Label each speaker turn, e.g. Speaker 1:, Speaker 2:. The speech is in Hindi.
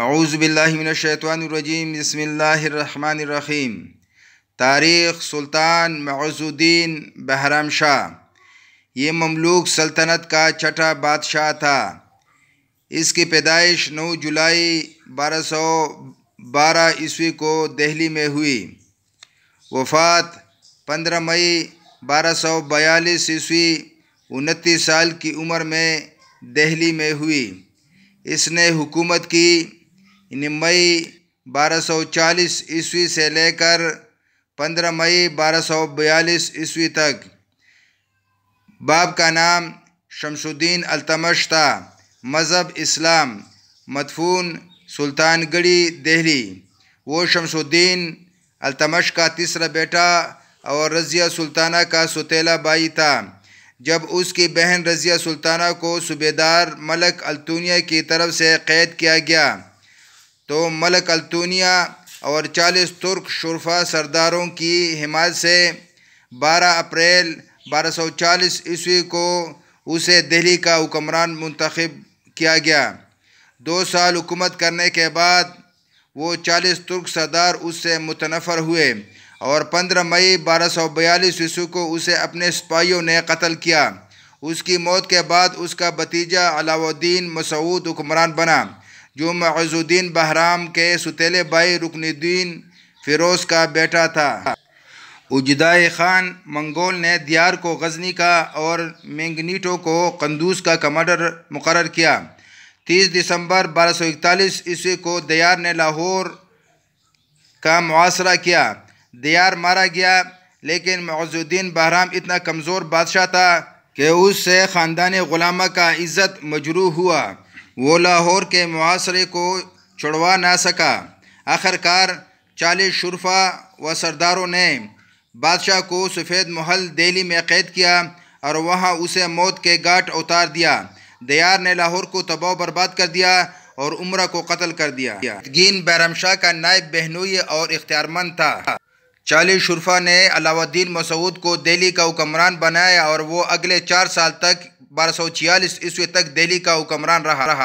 Speaker 1: आउज़बिल्लिमिनशैतवानरजीम बसमीम तारीख़ सुल्तान मौजुद्दीन बहराम शाह ये ममलूक सल्तनत का छठा बादशाह था इसकी पैदाइश 9 जुलाई 1212 ईस्वी को दिल्ली में हुई वफ़ात 15 मई 1242 ईस्वी उनतीस साल की उम्र में दिल्ली में हुई इसने हुकूमत की इन्हें मई 1240 ईस्वी से लेकर 15 मई 1242 ईस्वी तक बाब का नाम शमसुद्दीन अलतमश था मज़हब इस्लाम मदफून सुल्तानगढ़ी दिल्ली वो शमसुद्दीन अलतमश का तीसरा बेटा और रज़िया सुल्ताना का सतीला बाई था जब उसकी बहन रज़िया सुल्ताना को सूबेदार मलक अलतूनिया की तरफ से क़ैद किया गया तो मलक अलतूनिया और चालीस तुर्क शरफा सरदारों की हिमायत से 12 अप्रैल 1240 ईस्वी को उसे दिल्ली का हुक्मरान मंतखब किया गया दो साल हुकूमत करने के बाद वो चालीस तुर्क सरदार उससे मुतनफ़र हुए और 15 मई 1242 ईस्वी को उसे अपने सिपाहियों ने कत्ल किया उसकी मौत के बाद उसका भतीजा अलाउद्दीन मसूद हुक्मरान बना जो मज़ुद्दीन बहराम के सुतेले भाई रुकनुद्दीन फिरोज़ का बेटा था उजदा ख़ान मंगोल ने दियार को गजनी का और मैंगनीटो को कंदूस का कमांडर मुकर किया 30 दिसंबर 1241 ईस्वी को दियार ने लाहौर का मुआसरा किया दियार मारा गया लेकिन मौजुद्दीन बहराम इतना कमज़ोर बादशाह था कि उससे ख़ानदान ग़ुलामा का इज़्ज़त मजरू हुआ वो लाहौर के मुआसरे को छुड़वा ना सका आखिरकार चालीस शुरफा व सरदारों ने बादशाह को सफ़ेद महल दिल्ली में कैद किया और वहाँ उसे मौत के घाट उतार दिया दयार ने लाहौर को तबाह बर्बाद कर दिया और उम्र को कत्ल कर दिया गीन बैरम शाह का नायब बहनोई और इख्तियारमंद था चालीस शुरफा ने अलाउद्दीन मसूद को दिल्ली का हुक्मरान बनाया और वो अगले चार साल तक बारह सौ छियालीस ईस्वी तक दिल्ली का हुक्मरान रहा